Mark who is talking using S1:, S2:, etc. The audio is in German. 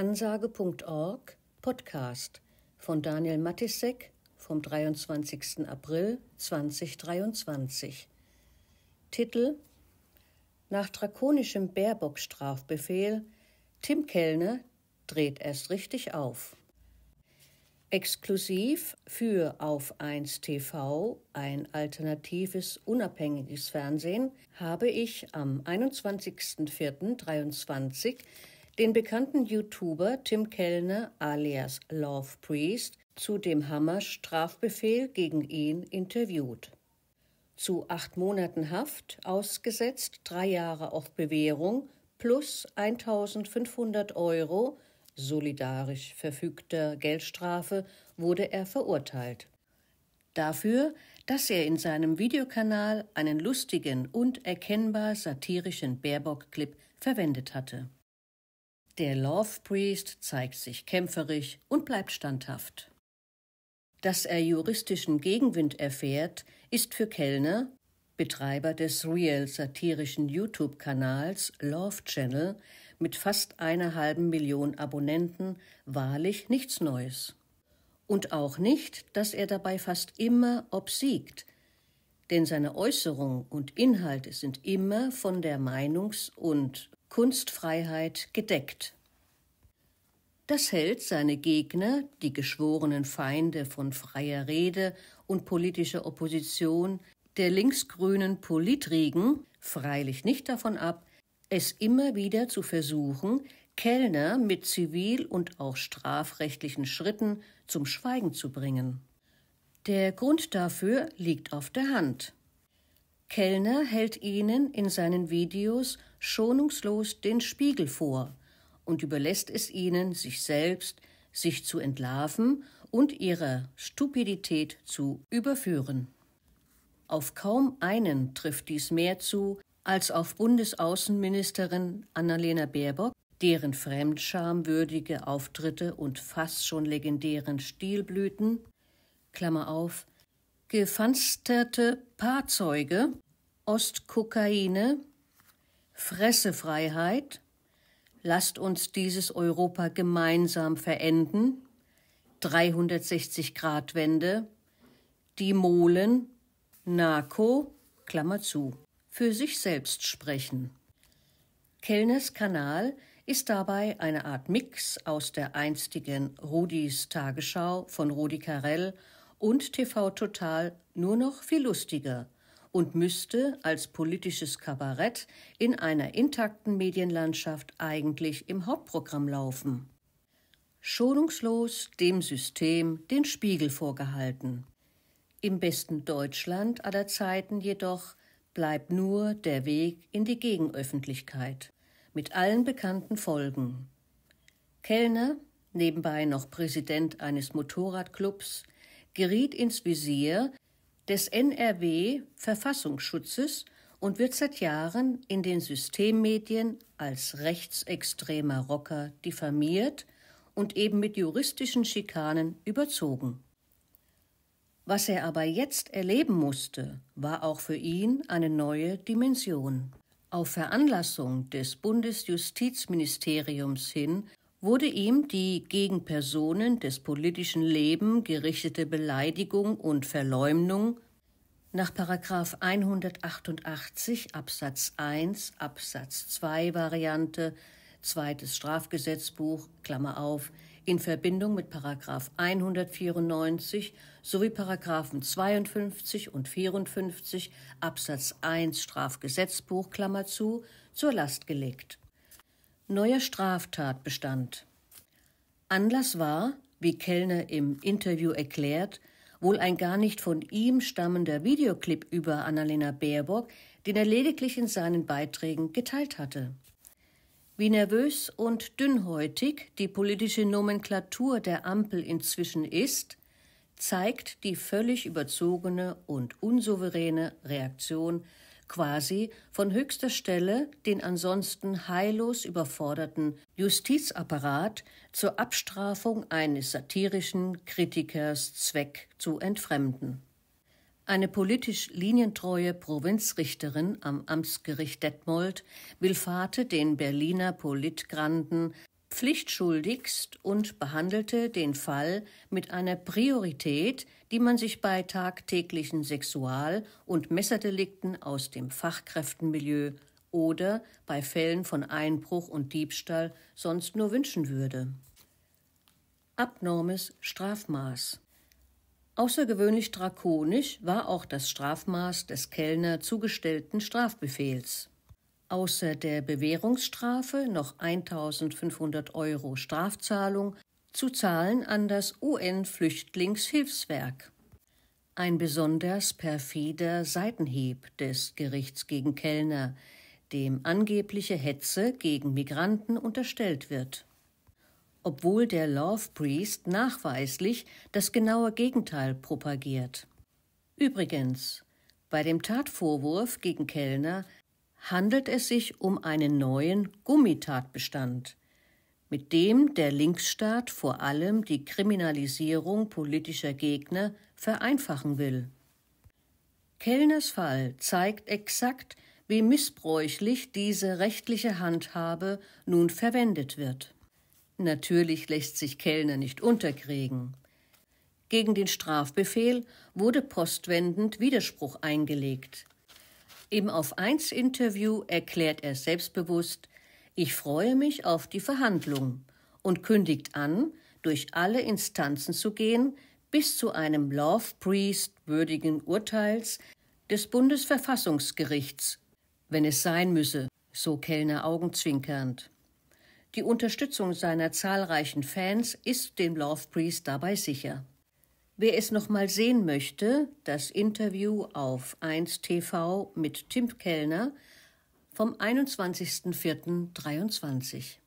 S1: ansage.org Podcast von Daniel Matissek vom 23. April 2023. Titel Nach drakonischem Baerbock-Strafbefehl Tim Kellner dreht erst richtig auf. Exklusiv für Auf 1 TV, ein alternatives, unabhängiges Fernsehen, habe ich am 21.04.23 den bekannten YouTuber Tim Kellner alias Love Priest zu dem hammer Strafbefehl gegen ihn interviewt. Zu acht Monaten Haft, ausgesetzt drei Jahre auf Bewährung plus 1500 Euro solidarisch verfügter Geldstrafe wurde er verurteilt. Dafür, dass er in seinem Videokanal einen lustigen und erkennbar satirischen Baerbock-Clip verwendet hatte. Der Love Priest zeigt sich kämpferisch und bleibt standhaft. Dass er juristischen Gegenwind erfährt, ist für Kellner, Betreiber des Real-satirischen YouTube-Kanals Love Channel mit fast einer halben Million Abonnenten, wahrlich nichts Neues. Und auch nicht, dass er dabei fast immer obsiegt, denn seine Äußerung und Inhalte sind immer von der Meinungs- und Kunstfreiheit gedeckt. Das hält seine Gegner, die geschworenen Feinde von freier Rede und politischer Opposition, der linksgrünen Politriegen freilich nicht davon ab, es immer wieder zu versuchen, Kellner mit zivil- und auch strafrechtlichen Schritten zum Schweigen zu bringen. Der Grund dafür liegt auf der Hand. Kellner hält ihnen in seinen Videos schonungslos den Spiegel vor und überlässt es ihnen, sich selbst, sich zu entlarven und ihrer Stupidität zu überführen. Auf kaum einen trifft dies mehr zu als auf Bundesaußenministerin Annalena Baerbock, deren fremdschamwürdige Auftritte und fast schon legendären Stilblüten Klammer auf, gefansterte Paarzeuge Ostkokaine, Fressefreiheit, lasst uns dieses Europa gemeinsam verenden, 360-Grad-Wende, die Molen, Narko, Klammer zu, für sich selbst sprechen. Kellners Kanal ist dabei eine Art Mix aus der einstigen Rudis Tagesschau von Rudi Carell und TV Total nur noch viel lustiger – und müsste als politisches Kabarett in einer intakten Medienlandschaft eigentlich im Hauptprogramm laufen. Schonungslos dem System den Spiegel vorgehalten. Im besten Deutschland aller Zeiten jedoch bleibt nur der Weg in die Gegenöffentlichkeit mit allen bekannten Folgen. Kellner, nebenbei noch Präsident eines Motorradclubs, geriet ins Visier des NRW Verfassungsschutzes und wird seit Jahren in den Systemmedien als rechtsextremer Rocker diffamiert und eben mit juristischen Schikanen überzogen. Was er aber jetzt erleben musste, war auch für ihn eine neue Dimension. Auf Veranlassung des Bundesjustizministeriums hin wurde ihm die gegen Personen des politischen Lebens gerichtete Beleidigung und Verleumdung nach 188 Absatz 1 Absatz 2 Variante zweites Strafgesetzbuch Klammer auf in Verbindung mit 194 sowie 52 und 54 Absatz 1 Strafgesetzbuch Klammer zu zur Last gelegt neuer Straftatbestand. Anlass war, wie Kellner im Interview erklärt, wohl ein gar nicht von ihm stammender Videoclip über Annalena Baerbock, den er lediglich in seinen Beiträgen geteilt hatte. Wie nervös und dünnhäutig die politische Nomenklatur der Ampel inzwischen ist, zeigt die völlig überzogene und unsouveräne Reaktion quasi von höchster Stelle den ansonsten heillos überforderten Justizapparat zur Abstrafung eines satirischen Kritikers Zweck zu entfremden. Eine politisch linientreue Provinzrichterin am Amtsgericht Detmold willfahrte den Berliner Politgranden pflichtschuldigst und behandelte den Fall mit einer Priorität, die man sich bei tagtäglichen Sexual- und Messerdelikten aus dem Fachkräftenmilieu oder bei Fällen von Einbruch und Diebstahl sonst nur wünschen würde. Abnormes Strafmaß Außergewöhnlich drakonisch war auch das Strafmaß des Kellner zugestellten Strafbefehls außer der Bewährungsstrafe noch 1500 Euro Strafzahlung zu zahlen an das UN-Flüchtlingshilfswerk. Ein besonders perfider Seitenhieb des Gerichts gegen Kellner, dem angebliche Hetze gegen Migranten unterstellt wird. Obwohl der Love Priest nachweislich das genaue Gegenteil propagiert. Übrigens, bei dem Tatvorwurf gegen Kellner handelt es sich um einen neuen Gummitatbestand, mit dem der Linksstaat vor allem die Kriminalisierung politischer Gegner vereinfachen will. Kellners Fall zeigt exakt, wie missbräuchlich diese rechtliche Handhabe nun verwendet wird. Natürlich lässt sich Kellner nicht unterkriegen. Gegen den Strafbefehl wurde postwendend Widerspruch eingelegt. Im Auf 1 Interview erklärt er selbstbewusst, ich freue mich auf die Verhandlung und kündigt an, durch alle Instanzen zu gehen, bis zu einem Love Priest würdigen Urteils des Bundesverfassungsgerichts, wenn es sein müsse, so Kellner augenzwinkernd. Die Unterstützung seiner zahlreichen Fans ist dem Love Priest dabei sicher. Wer es nochmal sehen möchte, das Interview auf 1TV mit Tim Kellner vom 21.04.23.